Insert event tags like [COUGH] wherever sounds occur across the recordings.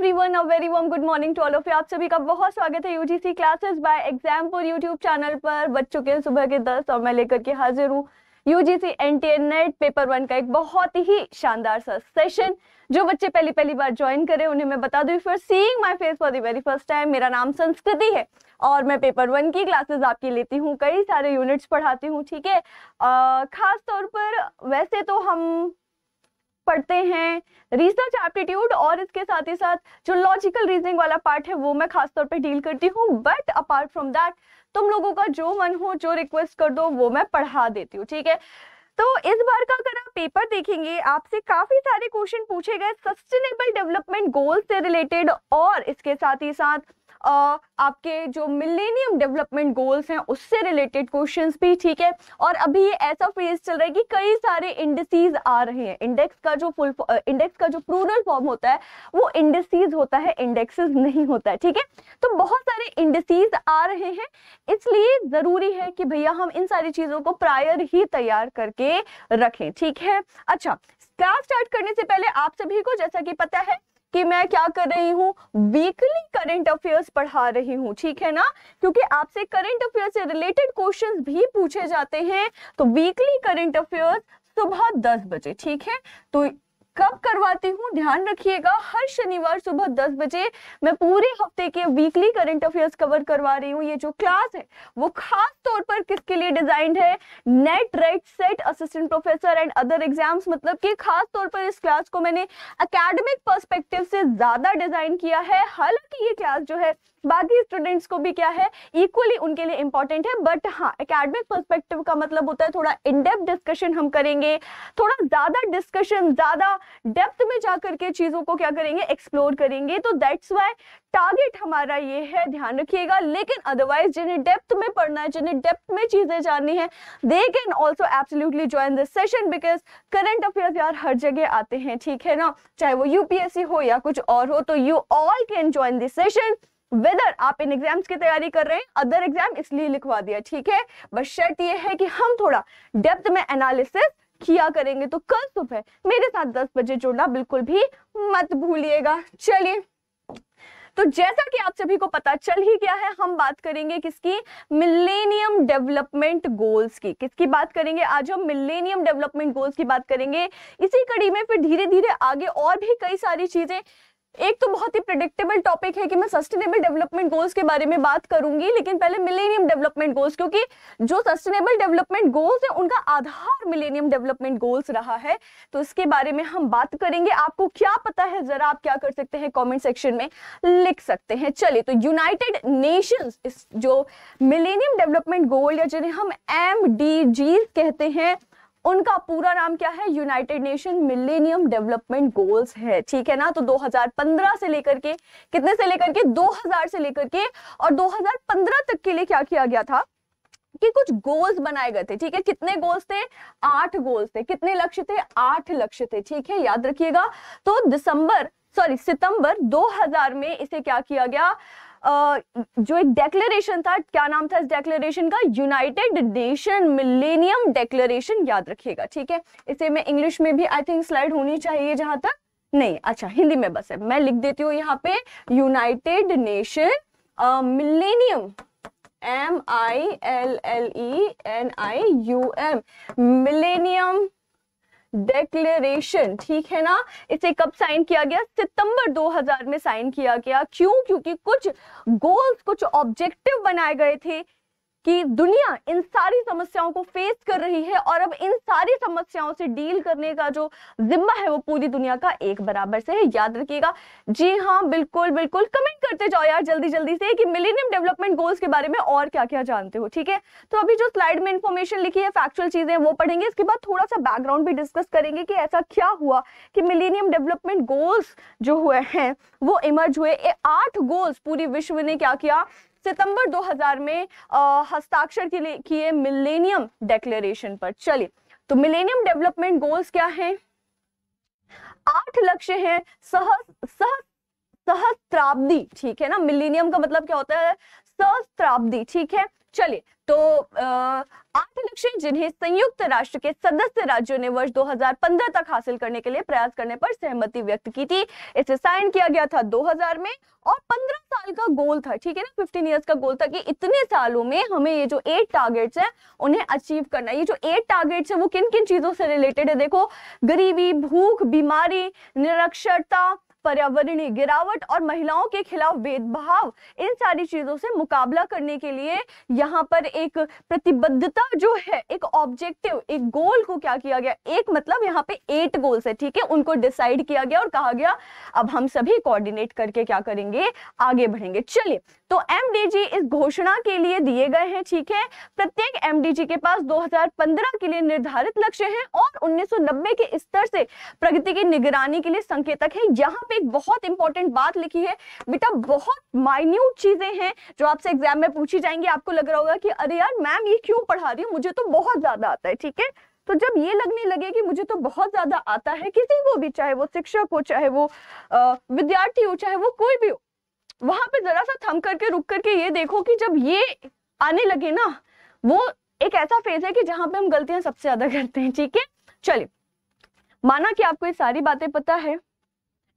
everyone uh very warm good morning to all of you आप सभी का बहुत स्वागत है UGC classes by exam Exampur YouTube channel पर बच चुके हैं सुबह के दस और मैं लेकर के हाजिर हूँ UGC NTA NET paper one का एक बहुत ही शानदार सा सेशन जो बच्चे पहली पहली बार ज्वाइन करें उन्हें मैं बता दूं for seeing my face for the very first time मेरा नाम संस्कृति है और मैं पेपर वन की क्लासेस आपकी लेती हूँ कई सारे यूनिट्स पढ़ाती हूँ ठीक है खास तौर पर वैसे तो हम पढ़ते हैं रीजनल एप्टीट्यूड और इसके साथ ही साथ जो लॉजिकल रीजनिंग वाला पार्ट है वो मैं खासतौर पे डील करती हूँ बट अपार्ट फ्रॉम दैट तुम लोगों का जो मन हो जो रिक्वेस्ट कर दो वो मैं पढ़ा देती हूँ ठीक है तो इस बार का अगर आप पेपर देखेंगे आपसे काफी सारे क्वेश्चन पूछे गए सस्टेनेबल डेवलपमेंट गोल्स से रिलेटेड और इसके साथ ही साथ आपके जो मिलेनियम डेवलपमेंट गोल्स हैं उससे रिलेटेड क्वेश्चंस भी ठीक है और अभी ये ऐसा फेज चल रहा है कि कई सारे इंडस्ट्रीज आ रहे हैं इंडेक्स का जो फुल इंडेक्स का जो प्रूरल फॉर्म होता है वो इंडस्ट्रीज होता है इंडेक्सेस नहीं होता है ठीक है तो बहुत सारे इंडस्ट्रीज आ रहे हैं इसलिए ज़रूरी है कि भैया हम इन सारी चीज़ों को प्रायर ही तैयार करके रखें ठीक है अच्छा क्लास स्टार्ट करने से पहले आप सभी को जैसा कि पता है कि मैं क्या कर रही हूँ वीकली करंट अफेयर्स पढ़ा रही हूँ ठीक है ना क्योंकि आपसे करंट अफेयर से रिलेटेड क्वेश्चन भी पूछे जाते हैं तो वीकली करंट अफेयर्स सुबह दस बजे ठीक है तो कब करवाती हूँ ध्यान रखिएगा हर शनिवार सुबह दस बजे मैं पूरे हफ्ते के वीकली करंट अफेयर्स कवर करवा रही हूँ ये जो क्लास है वो खास तौर पर किसके लिए डिजाइंड है NET right SET assistant professor and other exams मतलब कि खास तौर पर इस क्लास को मैंने अकेडमिक परस्पेक्टिव से ज्यादा डिजाइन किया है हालांकि ये क्लास जो है बाकी स्टूडेंट्स को भी क्या है इक्वली उनके लिए इंपॉर्टेंट है बट हाँ एकेडमिक पर्सपेक्टिव का मतलब होता है थोड़ा इनडेप्थ डिस्कशन हम करेंगे थोड़ा ज़्यादा डिस्कशन ज़्यादा डेप्थ में जा करके चीज़ों को क्या करेंगे एक्सप्लोर करेंगे तो दैट्स वाई टारगेट हमारा ये है ध्यान रखिएगा लेकिन अदरवाइज जिन्हें डेप्थ में पढ़ना है जिन्हें डेप्थ में चीज़ें जाननी है they can also absolutely join this session because current affair यार हर जगह आते हैं ठीक है ना चाहे वो यूपीएससी हो या कुछ और हो तो you all can join this session whether आप इन एग्जाम्स की तैयारी कर रहे हैं अदर एग्जाम इसलिए लिखवा दिया ठीक है बस शर्त यह है कि हम थोड़ा डेप्थ में एनालिसिस किया करेंगे तो कल सुबह मेरे साथ 10 बजे जुड़ना बिल्कुल भी मत भूलिएगा चलिए तो जैसा कि आप सभी को पता चल ही गया है हम बात करेंगे किसकी मिलेनियम डेवलपमेंट गोल्स की किसकी बात करेंगे आज हम मिलेनियम डेवलपमेंट गोल्स की बात करेंगे इसी कड़ी में फिर धीरे धीरे आगे और भी कई सारी चीजें एक तो बहुत ही प्रेडिक्टेबल टॉपिक है कि मैं सस्टेनेबल डेवलपमेंट गोल्स के बारे में बात करूंगी लेकिन पहले मिलेनियम डेवलपमेंट गोल्स क्योंकि जो सस्टेनेबल डेवलपमेंट गोल्स है उनका आधार मिलेनियम डेवलपमेंट गोल्स रहा है तो इसके बारे में हम बात करेंगे आपको क्या पता है जरा आप क्या कर सकते हैं कॉमेंट सेक्शन में लिख सकते हैं चलिए तो यूनाइटेड नेशन जो मिलेनियम डेवलपमेंट गोल या जिन्हें हम एम कहते हैं उनका पूरा नाम क्या है United Nation millennium development goals है ठीक है ना तो 2015 से लेकर के कितने से लेकर के 2000 से लेकर के और 2015 तक के लिए क्या किया गया था कि कुछ गोल्स बनाए गए थे ठीक है कितने गोल्स थे आठ गोल्स थे कितने लक्ष्य थे आठ लक्ष्य थे ठीक है याद रखिएगा तो दिसंबर सॉरी सितंबर 2000 में इसे क्या किया गया जो एक डेक्लेरेशन था क्या नाम था इस डेक्लेरेशन का यूनाइटेड नेशन मिलेनियम डेक्लेरेशन याद रखिएगा ठीक है इसे मैं इंग्लिश में भी आई थिंक स्लाइड होनी चाहिए जहां तक नहीं अच्छा हिंदी में बस है मैं लिख देती हूँ यहाँ पे United Nation millennium M I L L E N I U M millennium declaration ठीक है ना इसे कब साइन किया गया सितंबर 2000 में साइन किया गया क्यों क्योंकि कुछ गोल्स कुछ ऑब्जेक्टिव बनाए गए थे कि दुनिया इन सारी समस्याओं को फेस कर रही है और अब इन सारी समस्याओं से डील करने का जो जिम्मा है वो पूरी दुनिया का एक बराबर से है याद रखिएगा जी हाँ बिल्कुल बिल्कुल कमेंट करते जाओ यार जल्दी जल्दी से कि मिलेनियम डेवलपमेंट गोल्स के बारे में और क्या क्या जानते हो ठीक है तो अभी जो स्लाइड में इंफॉर्मेशन लिखी है फैक्चुअल चीजें वो पढ़ेंगे इसके बाद थोड़ा सा बैकग्राउंड भी डिस्कस करेंगे कि ऐसा क्या हुआ कि मिलेनियम डेवलपमेंट गोल्स जो हुए हैं वो इमर्ज हुए आठ गोल्स पूरी विश्व ने क्या किया सितंबर 2000 में हस्ताक्षर के लिए किए मिलेनियम डेक्लेरेशन पर चलिए तो मिलेनियम डेवलपमेंट गोल्स क्या हैं आठ लक्ष्य हैं सहस सहस सहस्त्राब्दी ठीक है ना मिलेनियम का मतलब क्या होता है सहस्त्राब्दी ठीक है चलिए तो आठ लक्ष्य जिन्हें संयुक्त राष्ट्र के सदस्य राज्यों ने वर्ष 2015 तक हासिल करने के लिए प्रयास करने पर सहमति व्यक्त की थी इसे साइन किया गया था 2000 में और 15 साल का गोल था ठीक है ना 15 इयर्स का गोल था कि इतने सालों में हमें ये जो एट टारगेट्स हैं उन्हें अचीव करना ये जो एट टारगेट्स हैं वो किन किन चीजों से रिलेटेड है देखो गरीबी भूख बीमारी निरक्षरता पर्यावरणीय गिरावट और महिलाओं के खिलाफ भेदभाव इन सारी चीजों से मुकाबला करने के लिए यहाँ पर एक प्रतिबद्धता जो है एक ऑब्जेक्टिव एक गोल को क्या किया गया एक मतलब यहाँ पे एट गोल्स है ठीक है उनको डिसाइड किया गया और कहा गया अब हम सभी कोऑर्डिनेट करके क्या करेंगे आगे बढ़ेंगे चलिए तो एमडीजी इस घोषणा के लिए दिए गए हैं ठीक है प्रत्येक एमडीजी के पास 2015 के लिए निर्धारित लक्ष्य हैं और 1990 के स्तर से प्रगति की निगरानी के लिए संकेतक है यहाँ पे एक बहुत इंपॉर्टेंट बात लिखी है बेटा बहुत माइन्यूट चीजें हैं जो आपसे एग्जाम में पूछी जाएंगी आपको लग रहा होगा कि अरे यार मैम ये क्यों पढ़ा रही हूँ मुझे तो बहुत ज्यादा आता है ठीक है तो जब ये लगने लगे कि मुझे तो बहुत ज्यादा आता है किसी को भी चाहे वो शिक्षक हो चाहे वो विद्यार्थी हो चाहे वो कोई भी हो वहां पे जरा सा थम करके रुक करके ये देखो कि जब ये आने लगे ना वो एक ऐसा फेज है कि जहां पे हम गलतियां सबसे ज्यादा [LAUGHS] करते हैं ठीक है चलिए माना कि आपको ये सारी बातें पता है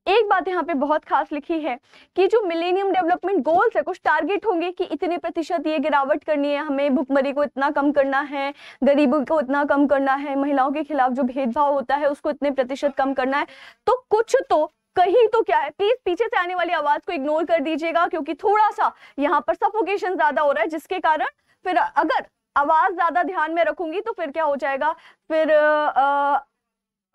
एक बात यहाँ पे बहुत खास लिखी है कि जो मिलेनियम डेवलपमेंट गोल्स है कुछ टारगेट होंगे कि इतने प्रतिशत ये गिरावट करनी है हमें भुखमरी को इतना कम करना है गरीबों को इतना कम करना है महिलाओं के खिलाफ जो भेदभाव होता है उसको इतने प्रतिशत कम करना है तो कुछ तो कहीं तो क्या है प्लीज पीछे से आने वाली आवाज को इग्नोर कर दीजिएगा क्योंकि थोड़ा सा यहाँ पर सफोकेशन ज्यादा हो रहा है जिसके कारण फिर अगर आवाज ज्यादा ध्यान में रखूंगी तो फिर क्या हो जाएगा फिर आ, आ,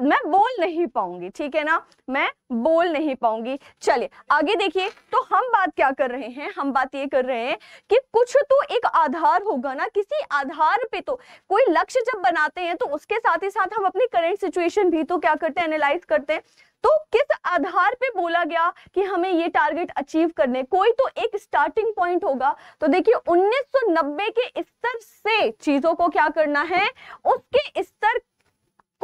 मैं बोल नहीं पाऊंगी ठीक है ना मैं बोल नहीं पाऊंगी चलिए आगे देखिए तो हम बात क्या कर रहे हैं हम बात ये कर रहे हैं कि कुछ तो एक आधार होगा ना किसी आधार पे तो कोई लक्ष्य जब बनाते हैं तो उसके साथ ही साथ हम अपनी करेंट सिचुएशन भी तो क्या करते हैं एनालाइज करते हैं तो किस आधार पे बोला गया कि हमें ये टारगेट अचीव करने कोई तो एक स्टार्टिंग पॉइंट होगा तो देखिए 1990 के स्तर से चीजों को क्या करना है उसके स्तर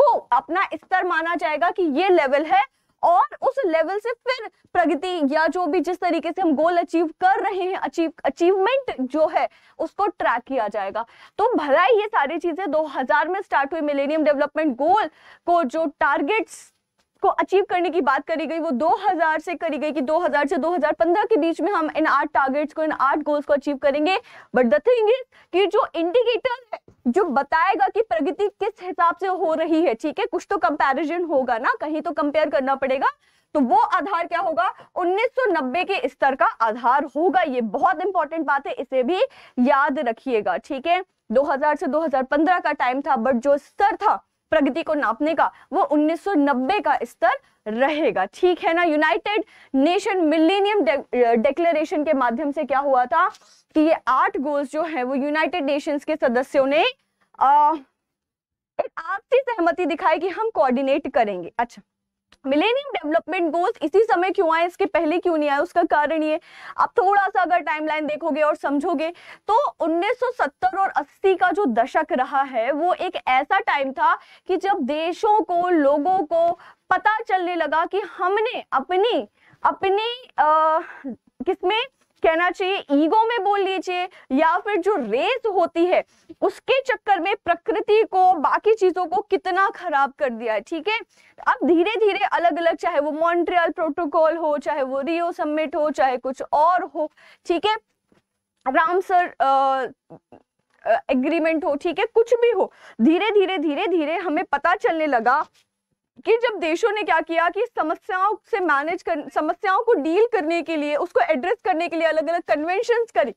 को अपना स्तर माना जाएगा कि ये लेवल है और उस लेवल से फिर प्रगति या जो भी जिस तरीके से हम गोल अचीव कर रहे हैं अचीव अचीवमेंट जो है उसको ट्रैक किया जाएगा तो भला ही ये सारी चीजें 2000 में स्टार्ट हुई मिलेनियम डेवलपमेंट गोल को जो टारगेट्स को अचीव करने की बात करी गई वो 2000 से करी गई कि 2000 से 2015 के बीच में हम इन आठ टारगेट्स को इन आठ गोल्स को अचीव करेंगे बट द थिंग इज कि जो इंडिकेटर है जो बताएगा कि प्रगति किस हिसाब से हो रही है ठीक है कुछ तो कंपैरिजन होगा ना कहीं तो कंपेयर करना पड़ेगा तो वो आधार क्या होगा 1990 के स्तर का आधार होगा ये बहुत इंपॉर्टेंट बात है इसे भी याद रखिएगा ठीक है 2000 से 2015 का टाइम था बट जो स्तर था प्रगति को नापने का वो 1990 का स्तर रहेगा ठीक है ना यूनाइटेड नेशन मिलेनियम डेक्लेरेशन के माध्यम से क्या हुआ था कि ये आठ गोल्स जो है वो यूनाइटेड नेशंस के सदस्यों ने आ, एक आपसी सहमति दिखाई कि हम कोऑर्डिनेट करेंगे अच्छा मिलेनियम डेवलपमेंट गोल्स इसी समय क्यों आए इसके पहले क्यों नहीं आए उसका कारण ये आप थोड़ा सा अगर टाइमलाइन देखोगे और समझोगे तो 1970 और 80 का जो दशक रहा है वो एक ऐसा टाइम था कि जब देशों को लोगों को पता चलने लगा कि हमने अपनी अपनी किसमें कहना चाहिए ईगो में बोल लीजिए या फिर जो रेस होती है उसके चक्कर में प्रकृति को बाकी चीजों को कितना खराब कर दिया है ठीक है अब धीरे धीरे अलग अलग चाहे वो मॉन्ट्रियल प्रोटोकॉल हो चाहे वो रियो सम्मिट हो चाहे कुछ और हो ठीक है राम सर एग्रीमेंट हो ठीक है कुछ भी हो धीरे धीरे धीरे धीरे हमें पता चलने लगा कि जब देशों ने क्या किया कि समस्याओं से मैनेज कर समस्याओं को डील करने के लिए उसको एड्रेस करने के लिए अलग अलग कन्वेंशन करी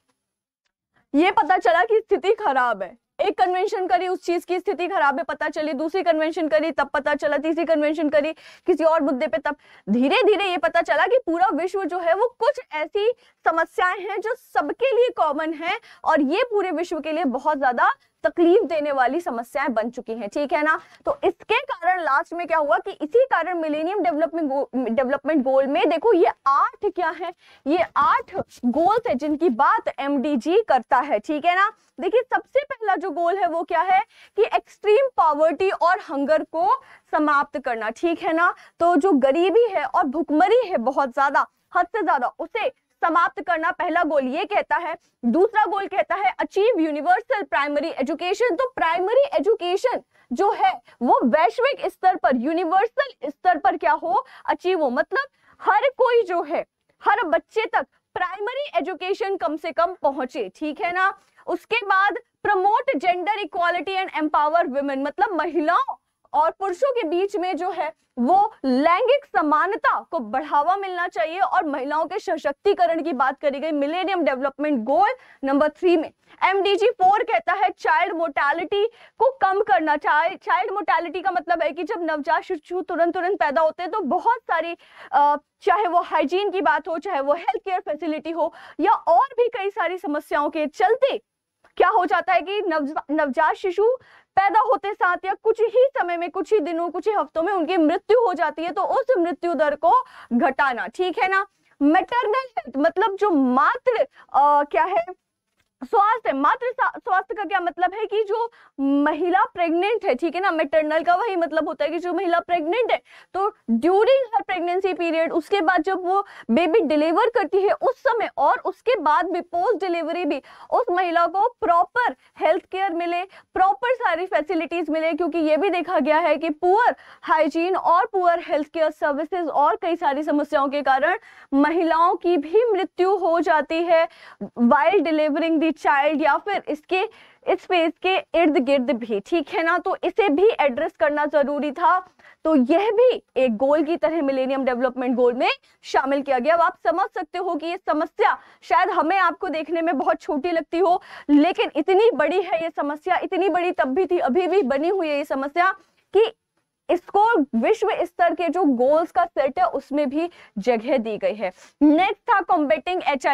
ये पता चला कि स्थिति खराब है एक कन्वेंशन करी उस चीज की स्थिति खराब है पता चली दूसरी कन्वेंशन करी तब पता चला तीसरी कन्वेंशन करी किसी और मुद्दे पे तब धीरे धीरे ये पता चला कि पूरा विश्व जो है वो कुछ ऐसी समस्याएं हैं जो सबके लिए कॉमन है और ये पूरे विश्व के लिए बहुत ज्यादा तकलीफ देने वाली समस्याएं बन चुकी हैं ठीक है ना तो इसके कारण लास्ट में क्या हुआ कि इसी कारण मिलेनियम डेवलपमेंट डेवलपमेंट गोल में देखो ये आठ क्या है ये आठ गोल्स है जिनकी बात एमडीजी करता है ठीक है ना देखिए सबसे पहला जो गोल है वो क्या है कि एक्सट्रीम पॉवर्टी और हंगर को समाप्त करना ठीक है ना तो जो गरीबी है और भुखमरी है बहुत ज्यादा हद से ज्यादा उसे समाप्त करना पहला गोल ये कहता है दूसरा गोल कहता है अचीव यूनिवर्सल प्राइमरी एजुकेशन तो प्राइमरी एजुकेशन जो है वो वैश्विक स्तर पर यूनिवर्सल स्तर पर क्या हो अचीव हो मतलब हर कोई जो है हर बच्चे तक प्राइमरी एजुकेशन कम से कम पहुंचे ठीक है ना उसके बाद promote gender equality and empower women मतलब महिलाओं और पुरुषों के बीच में जो है वो लैंगिक समानता को बढ़ावा मिलना चाहिए और महिलाओं के सशक्तिकरण की बात करी गई millennium development goal number three में एमडीजी फोर कहता है चाइल्ड मोर्टैलिटी को कम करना चाहिए चाइल्ड मोर्टैलिटी का मतलब है कि जब नवजात शिशु तुरंत तुरंत पैदा होते हैं तो बहुत सारी चाहे वो हाइजीन की बात हो चाहे वो हेल्थ केयर फैसिलिटी हो या और भी कई सारी समस्याओं के चलते क्या हो जाता है कि नवजात शिशु पैदा होते साथ या कुछ ही समय में कुछ ही दिनों कुछ ही हफ्तों में उनकी मृत्यु हो जाती है तो उस मृत्यु दर को घटाना ठीक है ना मेटरनल हेल्थ मतलब जो मात्र आ, क्या है स्वास्थ्य मातृ स्वास्थ्य का क्या मतलब है कि जो महिला प्रेग्नेंट है ठीक है ना मेटरनल का वही मतलब होता है कि जो महिला प्रेग्नेंट है तो ड्यूरिंग हर प्रेगनेंसी पीरियड उसके बाद जब वो बेबी डिलीवर करती है उस समय और उसके बाद भी पोस्ट डिलीवरी भी उस महिला को प्रॉपर हेल्थ केयर मिले प्रॉपर सारी फैसिलिटीज मिले क्योंकि ये भी देखा गया है कि पुअर हाइजीन और पुअर हेल्थ केयर सर्विसेज और कई सारी समस्याओं के कारण महिलाओं की भी मृत्यु हो जाती है वाइल्ड डिलीवरिंग दी चाइल्ड या फिर इसके इस फेज के इर्द गिर्द भी ठीक है ना तो इसे भी एड्रेस करना जरूरी था तो यह भी एक गोल की तरह मिलेनियम डेवलपमेंट गोल में शामिल किया गया अब आप समझ सकते हो कि यह समस्या शायद हमें आपको देखने में बहुत छोटी लगती हो लेकिन इतनी बड़ी है यह समस्या इतनी बड़ी तब भी थी अभी भी बनी हुई है ये समस्या कि इसको विश्व स्तर के जो गोल्स का सेट है उसमें भी जगह दी गई है नेक्स्ट था कॉम्बेटिंग एच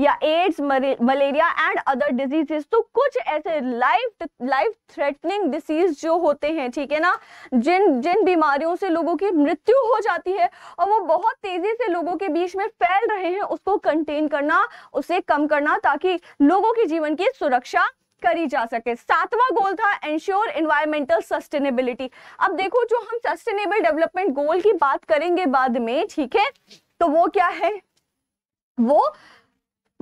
या AIDS malaria and other diseases तो कुछ ऐसे लाइफ लाइफ थ्रेटनिंग डिसीज जो होते हैं ठीक है ना जिन जिन बीमारियों से लोगों की मृत्यु हो जाती है और वो बहुत तेजी से लोगों के बीच में फैल रहे हैं उसको कंटेन करना उसे कम करना ताकि लोगों के जीवन की सुरक्षा करी जा सके सातवां गोल था एंश्योर इन्वायरमेंटल सस्टेनेबिलिटी अब देखो जो हम सस्टेनेबल डेवलपमेंट गोल की बात करेंगे बाद में ठीक है तो वो क्या है वो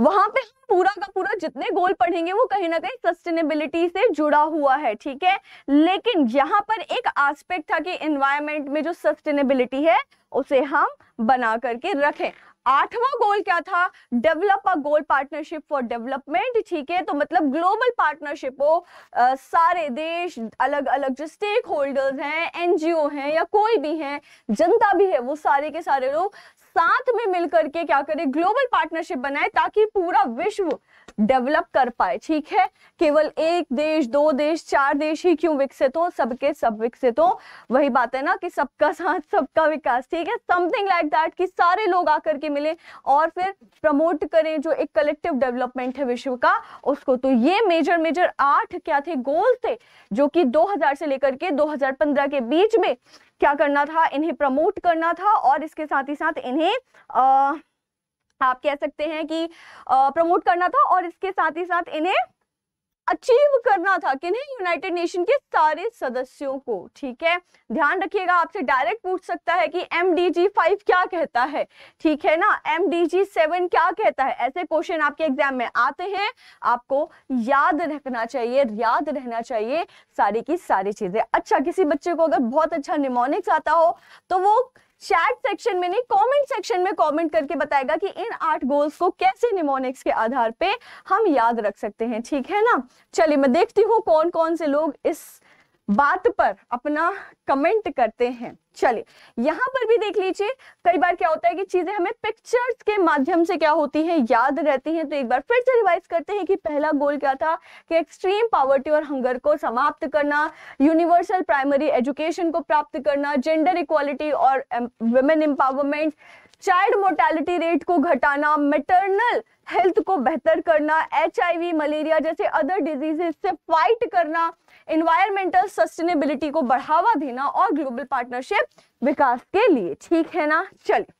वहां पे हम पूरा का पूरा जितने गोल पढ़ेंगे वो कहीं ना कहीं सस्टेनेबिलिटी से जुड़ा हुआ है ठीक है लेकिन यहाँ पर एक आस्पेक्ट था कि एनवायरमेंट में जो सस्टेनेबिलिटी है उसे हम बना करके रखें आठवां गोल क्या था develop a goal partnership for development ठीक है तो मतलब ग्लोबल पार्टनरशिप हो आ, सारे देश अलग अलग जो स्टेक होल्डर्स हैं एनजीओ हैं या कोई भी है जनता भी है वो सारे के सारे लोग साथ में मिलकर के क्या करें ग्लोबल पार्टनरशिप बनाए ताकि पूरा विश्व डेवलप कर पाए ठीक है केवल एक देश दो देश चार देश ही क्यों विकसित हो सबके सब विकसित हो वही बात है ना कि सबका साथ सबका विकास ठीक है समथिंग लाइक दैट कि सारे लोग आकर के मिले और फिर प्रमोट करें जो एक कलेक्टिव डेवलपमेंट है विश्व का उसको तो ये मेजर मेजर आठ क्या थे गोल थे जो कि 2000 से लेकर के 2015 के बीच में क्या करना था इन्हें प्रमोट करना था और इसके साथ ही साथ इन्हें आ, आप कह सकते हैं कि प्रमोट करना था और इसके साथ ही साथ इन्हें अचीव करना था नहीं यूनाइटेड नेशन के सारे सदस्यों को ठीक है ध्यान रखिएगा आपसे डायरेक्ट पूछ सकता है कि एम डी जी फाइव क्या कहता है ठीक है ना एम डी जी सेवन क्या कहता है ऐसे क्वेश्चन आपके एग्जाम में आते हैं आपको याद रखना चाहिए याद रहना चाहिए सारी की सारी चीजें अच्छा किसी बच्चे को अगर बहुत अच्छा निमोनिक्स आता हो तो वो चैट सेक्शन में नहीं कमेंट सेक्शन में कमेंट करके बताएगा कि इन आठ गोल्स को कैसे निमोनिक्स के आधार पे हम याद रख सकते हैं ठीक है ना चलिए मैं देखती हूँ कौन कौन से लोग इस बात पर अपना कमेंट करते हैं चलिए यहाँ पर भी देख लीजिए कई बार क्या होता है कि चीजें हमें पिक्चर्स के माध्यम से क्या होती हैं याद रहती हैं तो एक बार फिर से रिवाइज करते हैं कि पहला गोल क्या था कि एक्सट्रीम पावर्टी और हंगर को समाप्त करना यूनिवर्सल प्राइमरी एजुकेशन को प्राप्त करना जेंडर इक्वालिटी और women empowerment child mortality rate को घटाना मेटर्नल हेल्थ को बेहतर करना एच मलेरिया जैसे अदर डिजीजेस से फाइट करना इन्वायरमेंटल सस्टेनेबिलिटी को बढ़ावा देना और ग्लोबल पार्टनरशिप विकास के लिए ठीक है ना चलिए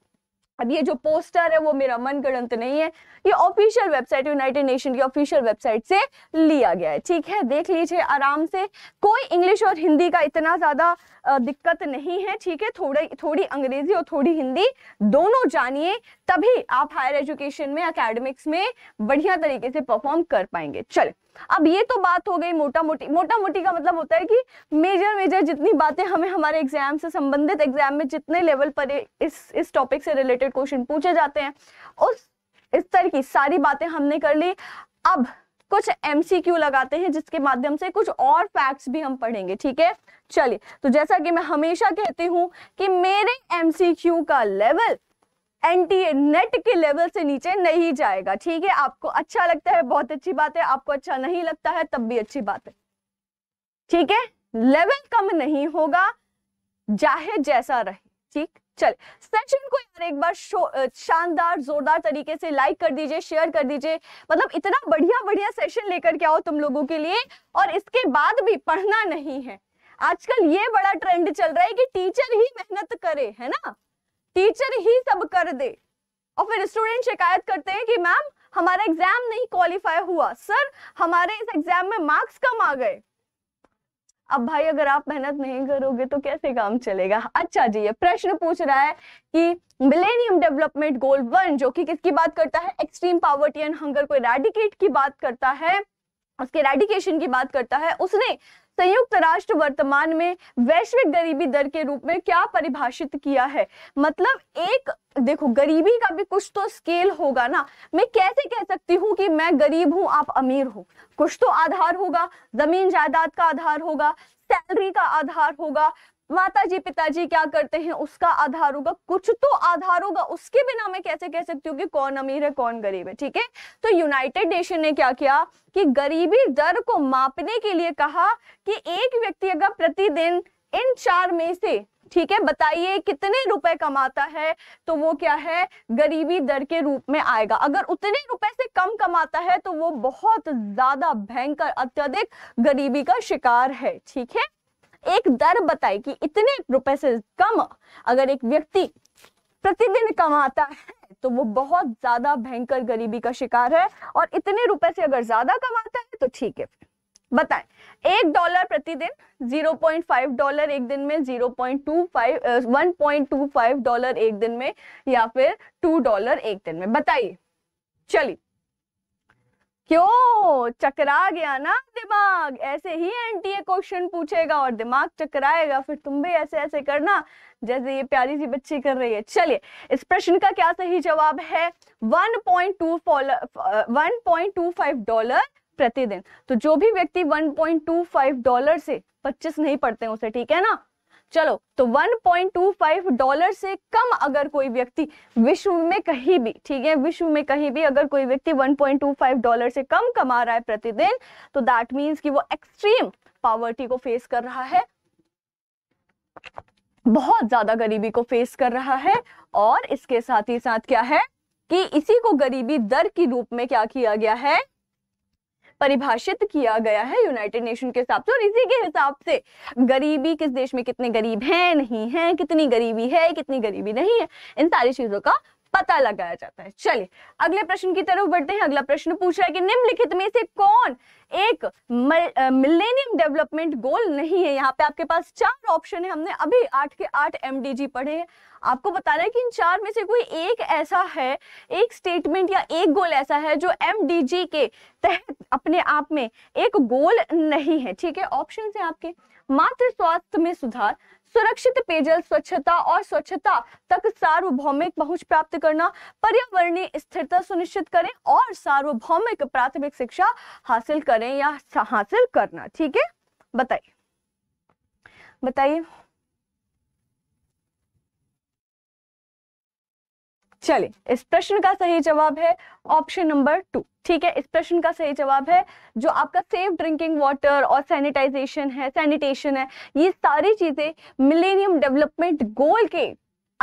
अब ये जो पोस्टर है वो मेरा मन गणत नहीं है ये ऑफिशियल वेबसाइट यूनाइटेड नेशन की ऑफिशियल वेबसाइट से लिया गया है ठीक है देख लीजिए आराम से कोई इंग्लिश और हिंदी का इतना ज्यादा दिक्कत नहीं है ठीक है थोड़ी थोड़ी अंग्रेजी और थोड़ी हिंदी दोनों जानिए तभी आप हायर एजुकेशन में अकेडमिक्स में बढ़िया तरीके से परफॉर्म कर पाएंगे चल अब ये तो बात हो गई मोटा मोटी मोटा मोटी का मतलब होता है कि मेजर मेजर जितनी बातें हमें हमारे एग्जाम से संबंधित एग्जाम में जितने लेवल पर इस इस टॉपिक से रिलेटेड क्वेश्चन पूछे जाते हैं उस इस तरह की सारी बातें हमने कर ली अब कुछ एमसीक्यू लगाते हैं जिसके माध्यम से कुछ और फैक्ट्स भी हम पढ़ेंगे ठीक है चलिए तो जैसा कि मैं हमेशा कहती हूं कि मेरे एमसीक्यू का लेवल एनटीए नेट के लेवल से नीचे नहीं जाएगा ठीक है आपको अच्छा लगता है बहुत अच्छी बात है आपको अच्छा नहीं लगता है तब भी अच्छी बात है ठीक है लेवल कम नहीं होगा चाहे जैसा रहे ठीक चल सेशन को यार एक बार शानदार जोरदार तरीके से लाइक कर दीजिए शेयर कर दीजिए मतलब इतना बढ़िया बढ़िया सेशन लेकर के आओ तुम लोगों के लिए और इसके बाद भी पढ़ना नहीं है आजकल ये बड़ा ट्रेंड चल रहा है कि टीचर ही मेहनत करे है ना टीचर ही सब कर दे और फिर स्टूडेंट शिकायत करते हैं कि मैम हमारा एग्जाम नहीं क्वालिफाई हुआ सर हमारे इस एग्जाम में मार्क्स कम आ गए अब भाई अगर आप मेहनत नहीं करोगे तो कैसे काम चलेगा अच्छा जी ये प्रश्न पूछ रहा है कि मिलेनियम डेवलपमेंट गोल वन जो कि किसकी बात करता है एक्सट्रीम पावर्टी एंड हंगर को रेडिकेट की बात करता है उसके रेडिकेशन की बात करता है उसने संयुक्त राष्ट्र वर्तमान में वैश्विक गरीबी दर के रूप में क्या परिभाषित किया है मतलब एक देखो गरीबी का भी कुछ तो स्केल होगा ना मैं कैसे कह सकती हूँ कि मैं गरीब हूँ आप अमीर हो कुछ तो आधार होगा जमीन जायदाद का आधार होगा सैलरी का आधार होगा माता जी पिताजी क्या करते हैं उसका आधार होगा कुछ तो आधार होगा उसके बिना मैं कैसे कह सकती हूँ कि कौन अमीर है कौन गरीब है ठीक है तो यूनाइटेड नेशन ने क्या किया कि गरीबी दर को मापने के लिए कहा कि एक व्यक्ति अगर प्रतिदिन इन चार में से ठीक है बताइए कितने रुपए कमाता है तो वो क्या है गरीबी दर के रूप में आएगा अगर उतने रुपए से कम कमाता है तो वो बहुत ज्यादा भयंकर अत्यधिक गरीबी का शिकार है ठीक है एक दर बताई कि इतने रुपए से कम अगर एक व्यक्ति प्रतिदिन कमाता है तो वो बहुत ज्यादा भयंकर गरीबी का शिकार है और इतने रुपए से अगर ज्यादा कमाता है तो ठीक है बताएं एक डॉलर प्रतिदिन 0.5 डॉलर एक दिन में 0.25 1.25 डॉलर एक दिन में या फिर 2 डॉलर एक दिन में बताइए चलिए क्यों चकरा गया ना दिमाग ऐसे ही एनटीए क्वेश्चन पूछेगा और दिमाग चकराएगा फिर तुम भी ऐसे ऐसे करना जैसे ये प्यारी सी बच्ची कर रही है चलिए इस प्रश्न का क्या सही जवाब है टू 1.25 डॉलर प्रतिदिन तो जो भी व्यक्ति 1.25 डॉलर से 25 नहीं पढ़ते उसे ठीक है ना चलो तो 1.25 डॉलर से कम अगर कोई व्यक्ति विश्व में कहीं भी ठीक है विश्व में कहीं भी अगर कोई व्यक्ति 1.25 डॉलर से कम कमा रहा है प्रतिदिन तो दैट मीन्स कि वो एक्सट्रीम पावर्टी को फेस कर रहा है बहुत ज्यादा गरीबी को फेस कर रहा है और इसके साथ ही साथ क्या है कि इसी को गरीबी दर के रूप में क्या किया गया है परिभाषित किया गया है यूनाइटेड नेशन के हिसाब से और इसी के हिसाब से गरीबी किस देश में कितने गरीब हैं नहीं हैं कितनी गरीबी है कितनी गरीबी नहीं है इन सारी चीज़ों का पता लगाया जाता है चलिए अगले प्रश्न की तरफ बढ़ते हैं अगला प्रश्न पूछा है कि निम्नलिखित में से कौन एक मिलेनियम डेवलपमेंट गोल नहीं है यहाँ पे आपके पास चार ऑप्शन है हमने अभी आठ के आठ एमडीजी पढ़े हैं आपको बताना है कि इन चार में से कोई एक ऐसा है एक स्टेटमेंट या एक गोल ऐसा है जो एमडीजी के तहत अपने आप में एक गोल नहीं है ठीक है ऑप्शन है आपके मात्र स्वास्थ्य में सुधार सुरक्षित पेयजल स्वच्छता और स्वच्छता तक सार्वभौमिक पहुंच प्राप्त करना पर्यावरणीय स्थिरता सुनिश्चित करें और सार्वभौमिक प्राथमिक शिक्षा हासिल करें या हासिल करना ठीक है बताइए बताइए चलिए इस प्रश्न का सही जवाब है ऑप्शन नंबर टू ठीक है इस प्रश्न का सही जवाब है जो आपका सेफ ड्रिंकिंग वाटर और सैनिटाइजेशन है सैनिटेशन है ये सारी चीजें मिलेनियम डेवलपमेंट गोल के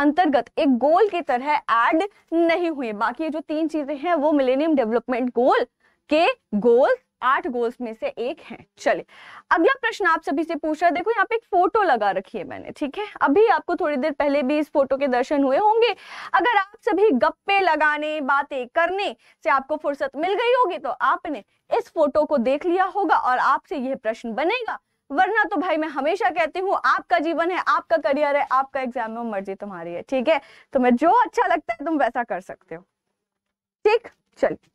अंतर्गत एक गोल की तरह ऐड नहीं हुए बाकी जो तीन चीजें हैं वो मिलेनियम डेवलपमेंट गोल के गोल्स आठ गोल्स में से एक है चलिए अगला प्रश्न आप सभी से पूछ रहा है देखो यहाँ पे एक फोटो लगा रखी है मैंने ठीक है अभी आपको थोड़ी देर पहले भी इस फोटो के दर्शन हुए होंगे अगर आप सभी गप्पे लगाने बातें करने से आपको फुर्सत मिल गई होगी तो आपने इस फोटो को देख लिया होगा और आपसे यह प्रश्न बनेगा वरना तो भाई मैं हमेशा कहती हूँ आपका जीवन है आपका करियर है आपका एग्जाम में मर्जी तुम्हारी है ठीक है तुम्हें तो जो अच्छा लगता है तुम वैसा कर सकते हो ठीक चलिए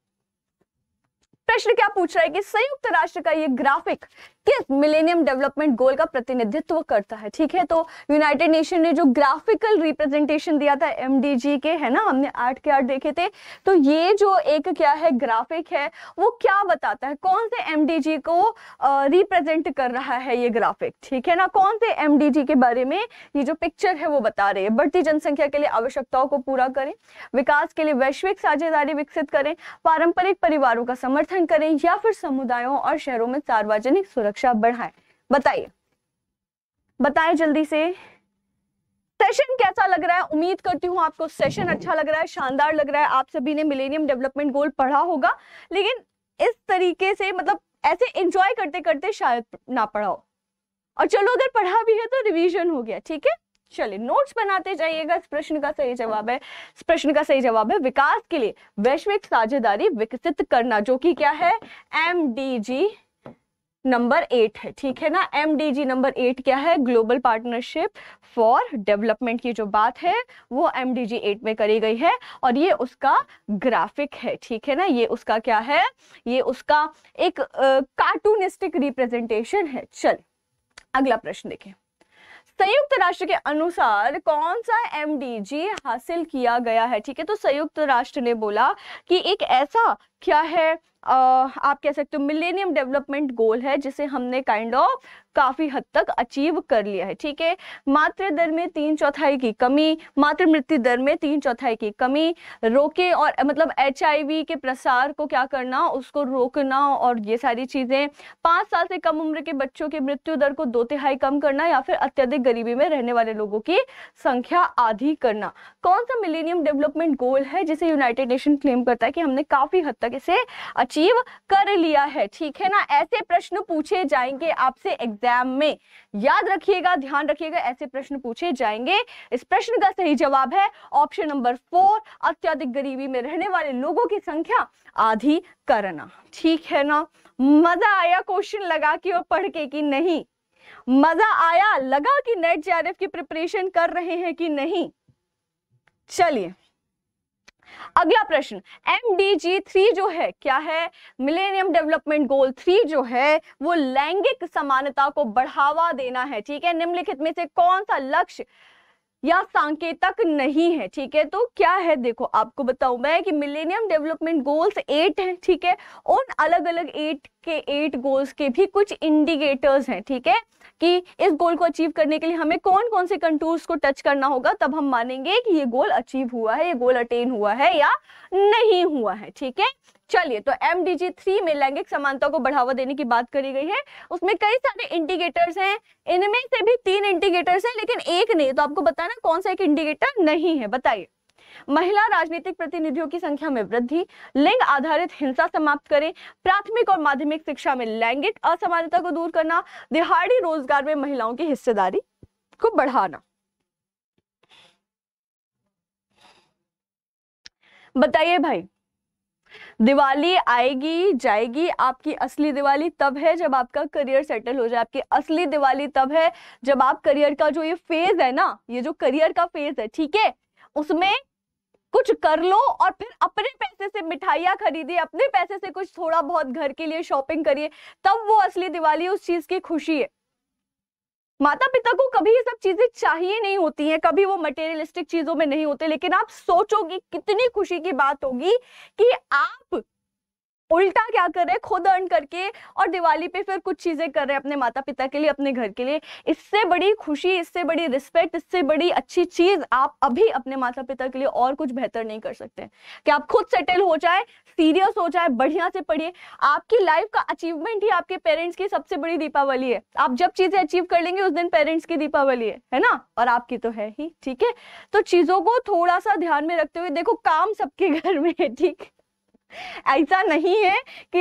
प्रश्न क्या पूछ रहा है कि संयुक्त राष्ट्र का ये ग्राफिक किस मिलेनियम डेवलपमेंट गोल का प्रतिनिधित्व करता है ठीक है तो यूनाइटेड नेशन ने जो ग्राफिकल रिप्रेजेंटेशन दिया था एम के है ना हमने आठ के आठ देखे थे तो ये जो एक क्या है ग्राफिक है वो क्या बताता है कौन से एम को रिप्रेजेंट कर रहा है ये ग्राफिक ठीक है ना कौन से एम के बारे में ये जो पिक्चर है वो बता रहे है बढ़ती जनसंख्या के लिए आवश्यकताओं को पूरा करें विकास के लिए वैश्विक साझेदारी विकसित करें पारंपरिक परिवारों का समर्थन करें या फिर समुदायों और शहरों में सार्वजनिक सुरक्षा सुरक्षा बढ़ाए बताइए बताए जल्दी से सेशन कैसा लग रहा है उम्मीद करती हूँ आपको सेशन अच्छा लग रहा है शानदार लग रहा है आप सभी ने मिलेनियम डेवलपमेंट गोल पढ़ा होगा लेकिन इस तरीके से मतलब ऐसे एंजॉय करते करते शायद ना पढ़ाओ और चलो अगर पढ़ा भी है तो रिवीजन हो गया ठीक है चलिए नोट्स बनाते जाइएगा इस प्रश्न का सही जवाब है इस प्रश्न का सही जवाब है विकास के लिए वैश्विक साझेदारी विकसित करना जो कि क्या है M D G number eight है ठीक है ना एमडीजी नंबर एट क्या है ग्लोबल पार्टनरशिप फॉर डेवलपमेंट की जो बात है वो एम डी जी एट में करी गई है और ये उसका ग्राफिक है ठीक है ना ये उसका क्या है ये उसका एक कार्टूनिस्टिक रिप्रेजेंटेशन है चल अगला प्रश्न देखें संयुक्त राष्ट्र के अनुसार कौन सा एमडीजी हासिल किया गया है ठीक है तो संयुक्त राष्ट्र ने बोला कि एक ऐसा क्या है uh, आप कह सकते हो मिलेनियम डेवलपमेंट गोल है जिसे हमने काइंड kind ऑफ of, काफी हद तक अचीव कर लिया है ठीक है मातृ दर में तीन चौथाई की कमी मातृ मृत्यु दर में तीन चौथाई की कमी रोके और मतलब एच के प्रसार को क्या करना उसको रोकना और ये सारी चीजें पांच साल से कम उम्र के बच्चों की मृत्यु दर को दो तिहाई कम करना या फिर अत्यधिक गरीबी में रहने वाले लोगों की संख्या आधी करना कौन सा मिलेनियम डेवलपमेंट गोल है जिसे यूनाइटेड नेशन क्लेम करता है कि हमने काफी हद तक तरीके से अचीव कर लिया है ठीक है ना ऐसे प्रश्न पूछे जाएंगे आपसे एग्जाम में याद रखिएगा ध्यान रखिएगा ऐसे प्रश्न पूछे जाएंगे इस प्रश्न का सही जवाब है ऑप्शन नंबर फोर अत्यधिक गरीबी में रहने वाले लोगों की संख्या आधी करना ठीक है ना मजा आया क्वेश्चन लगा के और पढ़ के कि नहीं मजा आया लगा कि नेट जेआरएफ की प्रिपरेशन कर रहे हैं कि नहीं चलिए अगला प्रश्न एम डी जी थ्री जो है क्या है मिलेनियम डेवलपमेंट गोल थ्री जो है वो लैंगिक समानता को बढ़ावा देना है ठीक है निम्नलिखित में से कौन सा लक्ष्य या सांकेतक नहीं है ठीक है तो क्या है देखो आपको बताऊं मैं कि मिलेनियम डेवलपमेंट गोल्स एट हैं ठीक है उन अलग अलग एट के एट गोल्स के भी कुछ इंडिकेटर्स हैं ठीक है कि इस गोल को अचीव करने के लिए हमें कौन कौन से कंटूर्स को टच करना होगा तब हम मानेंगे कि ये गोल अचीव हुआ है ये गोल अटेन हुआ है या नहीं हुआ है ठीक है चलिए तो एम डी जी थ्री में लैंगिक समानता को बढ़ावा देने की बात करी गई है उसमें कई सारे इंडिकेटर्स हैं इनमें से भी तीन इंडिकेटर्स हैं लेकिन एक नहीं तो आपको बताना कौन सा एक इंडिकेटर नहीं है बताइए महिला राजनीतिक प्रतिनिधियों की संख्या में वृद्धि लिंग आधारित हिंसा समाप्त करें प्राथमिक और माध्यमिक शिक्षा में लैंगिक असमानता को दूर करना दिहाड़ी रोजगार में महिलाओं की हिस्सेदारी को बढ़ाना बताइए भाई दिवाली आएगी जाएगी आपकी असली दिवाली तब है जब आपका करियर सेटल हो जाए आपकी असली दिवाली तब है जब आप करियर का जो ये फेज है ना ये जो करियर का फेज है ठीक है उसमें कुछ कर लो और फिर अपने पैसे से मिठाइयाँ खरीदिए अपने पैसे से कुछ थोड़ा बहुत घर के लिए शॉपिंग करिए तब वो असली दिवाली उस चीज की खुशी है माता पिता को कभी ये सब चीजें चाहिए नहीं होती हैं कभी वो मटेरियलिस्टिक चीजों में नहीं होते लेकिन आप सोचोगे कितनी खुशी की बात होगी कि आप उल्टा क्या कर रहे हैं खुद अर्न करके और दिवाली पे फिर कुछ चीज़ें कर रहे हैं अपने माता पिता के लिए अपने घर के लिए इससे बड़ी खुशी इससे बड़ी रिस्पेक्ट इससे बड़ी अच्छी चीज़ आप अभी अपने माता पिता के लिए और कुछ बेहतर नहीं कर सकते कि आप खुद सेटल हो जाए सीरियस हो जाए बढ़िया से पढ़िए आपकी लाइफ का अचीवमेंट ही आपके पेरेंट्स की सबसे बड़ी दीपावली है आप जब चीज़ें अचीव कर लेंगे उस दिन पेरेंट्स की दीपावली है है ना और आपकी तो है ही ठीक है तो चीज़ों को थोड़ा सा ध्यान में रखते हुए देखो काम सबके [LAUGHS] घर में है ठीक ऐसा नहीं है कि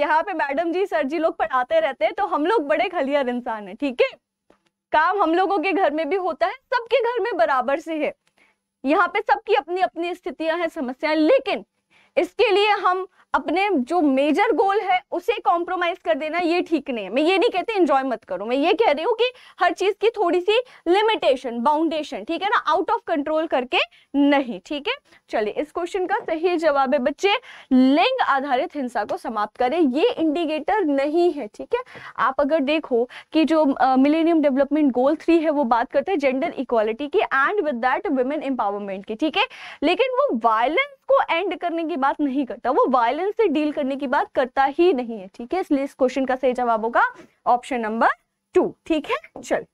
यहाँ पे मैडम जी सर जी लोग पढ़ाते रहते हैं तो हम लोग बड़े खलियर इंसान है ठीक है काम हम लोगों के घर में भी होता है सबके घर में बराबर से है यहाँ पे सबकी अपनी अपनी स्थितियां हैं समस्याएं लेकिन इसके लिए हम अपने जो मेजर गोल है उसे कॉम्प्रोमाइज कर देना ये ठीक नहीं है मैं ये नहीं कहती इंजॉय मत करो मैं ये कह रही हूँ कि हर चीज की थोड़ी सी लिमिटेशन बाउंडेशन ठीक है ना आउट ऑफ कंट्रोल करके नहीं ठीक है चलिए इस क्वेश्चन का सही जवाब है बच्चे लिंग आधारित हिंसा को समाप्त करें ये इंडिकेटर नहीं है ठीक है आप अगर देखो कि जो मिलेनियम डेवलपमेंट गोल थ्री है वो बात करते हैं जेंडर इक्वालिटी की and with that women empowerment की ठीक है लेकिन वो वायलेंस को एंड करने की बात नहीं करता वो वायलेंस से डील करने की बात करता ही नहीं है ठीक है इसलिए इस क्वेश्चन का सही जवाब होगा ऑप्शन नंबर टू ठीक है चल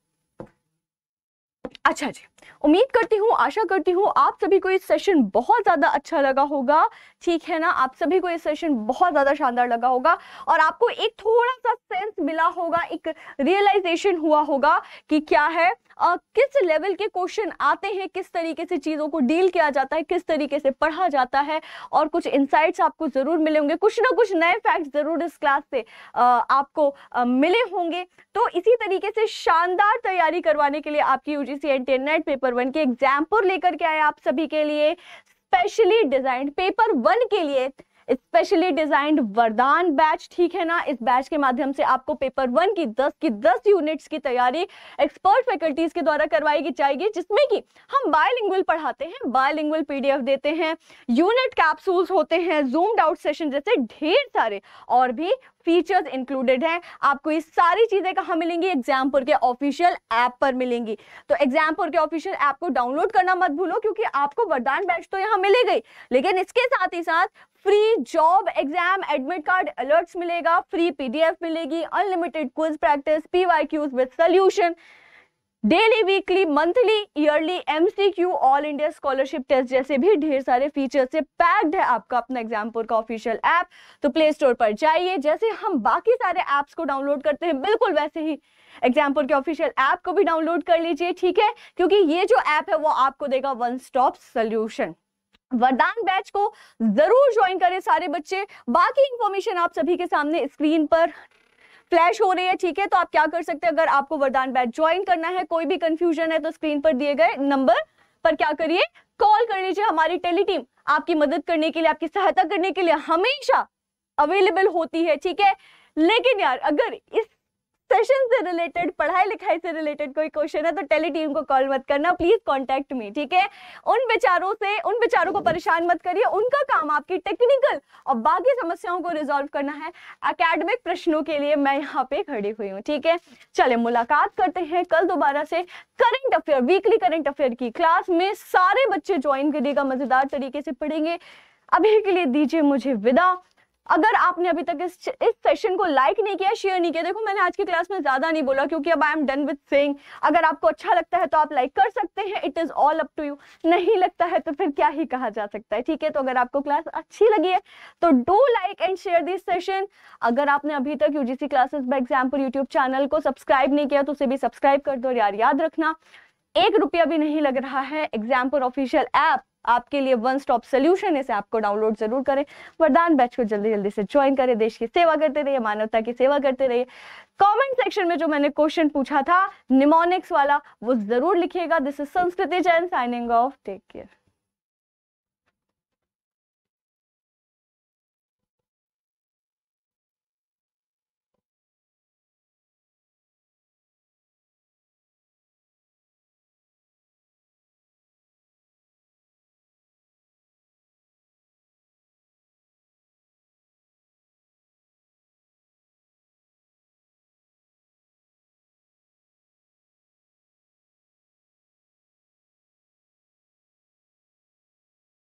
अच्छा जी उम्मीद करती हूँ आशा करती हूँ आप सभी को ये सेशन बहुत ज़्यादा अच्छा लगा होगा ठीक है ना आप सभी को ये सेशन बहुत ज़्यादा शानदार लगा होगा और आपको एक थोड़ा सा सेंस मिला होगा एक रियलाइजेशन हुआ होगा कि क्या है आ, किस लेवल के क्वेश्चन आते हैं किस तरीके से चीज़ों को डील किया जाता है किस तरीके से पढ़ा जाता है और कुछ इंसाइट्स आपको ज़रूर मिले होंगे कुछ ना कुछ नए फैक्ट ज़रूर इस क्लास से आ, आपको आ, मिले होंगे तो इसी तरीके से शानदार तैयारी करवाने के लिए आपकी U G twenty NET paper one के एग्जाम्पल लेकर के आए आप सभी के लिए स्पेशली डिजाइन पेपर वन के लिए स्पेशली डिजाइंड वरदान बैच ठीक है ना इस बैच के माध्यम से आपको पेपर वन की दस की दस यूनिट्स की तैयारी एक्सपर्ट फैकल्टीज के द्वारा करवाई जाएगी जिसमें कि हम बायोलिंगुअल पढ़ाते हैं बायोलिंगुअल पीडीएफ देते हैं यूनिट कैप्सूल्स होते हैं जूम आउट सेशन जैसे ढेर सारे और भी फीचर्स इंक्लूडेड हैं आपको ये सारी चीज़ें कहाँ मिलेंगी एग्जामपुर के ऑफिशियल ऐप पर मिलेंगी तो एग्जामपुर के ऑफिशियल ऐप को डाउनलोड करना मत भूलो क्योंकि आपको वरदान बैच तो यहाँ मिलेगी लेकिन इसके साथ ही साथ free job exam admit card alerts मिलेगा फ्री पीडीएफ मिलेगी unlimited quiz practice PYQs with solution daily weekly monthly yearly MCQ all India scholarship test जैसे भी ढेर सारे फीचर्स से पैक्ड है आपका अपना एग्जामपुर का ऑफिशियल ऐप तो प्ले स्टोर पर जाइए जैसे हम बाकी सारे ऐप्स को डाउनलोड करते हैं बिल्कुल वैसे ही एग्जामपुर के ऑफिशियल ऐप को भी डाउनलोड कर लीजिए ठीक है क्योंकि ये जो ऐप है वो आपको देगा one stop solution Vardaan batch को जरूर ज्वाइन करें सारे बच्चे बाकी इंफॉर्मेशन आप सभी के सामने स्क्रीन पर फ्लैश हो रही है ठीक है तो आप क्या कर सकते हैं अगर आपको वरदान बैच ज्वाइन करना है कोई भी कंफ्यूजन है तो स्क्रीन पर दिए गए नंबर पर क्या करिए कॉल कर लीजिए हमारी टेली टीम आपकी मदद करने के लिए आपकी सहायता करने के लिए हमेशा अवेलेबल होती है ठीक है लेकिन यार अगर इस सेशन से रिलेटेड पढ़ाई लिखाई से रिलेटेड कोई क्वेश्चन है तो टेली टीम को कॉल मत करना प्लीज कॉन्टेक्ट मी ठीक है उन बेचारों से उन बेचारों को परेशान मत करिए उनका काम आपकी टेक्निकल और बाकी समस्याओं को रिजॉल्व करना है अकेडमिक प्रश्नों के लिए मैं यहाँ पे खड़ी हुई हूँ ठीक है चले मुलाकात करते हैं कल दोबारा से current affair weekly current affair की क्लास में सारे बच्चे ज्वाइन करिएगा मजेदार तरीके से पढ़ेंगे अभी के लिए दीजिए मुझे विदा अगर आपने अभी तक इस इस सेशन को लाइक नहीं किया शेयर नहीं किया देखो मैंने आज की क्लास में ज्यादा नहीं बोला क्योंकि अब I am done with saying अगर आपको अच्छा लगता है तो आप लाइक कर सकते हैं it is all up to you नहीं लगता है तो फिर क्या ही कहा जा सकता है ठीक है तो अगर आपको क्लास अच्छी लगी है तो do like and share this session अगर आपने अभी तक UGC classes by Exampur YouTube channel को सब्सक्राइब नहीं किया तो उसे भी सब्सक्राइब कर दो यार याद रखना एक रुपया भी नहीं लग रहा है एग्जाम्पल ऑफिशियल ऐप आपके लिए वन स्टॉप सोल्यूशन इसे आपको डाउनलोड जरूर करें वरदान बैच को जल्दी जल्दी से ज्वाइन करें देश की सेवा करते रहिए मानवता की सेवा करते रहिए कमेंट सेक्शन में जो मैंने क्वेश्चन पूछा था निमोनिक्स वाला वो जरूर लिखिएगा this is Sanskriti Jain signing off take care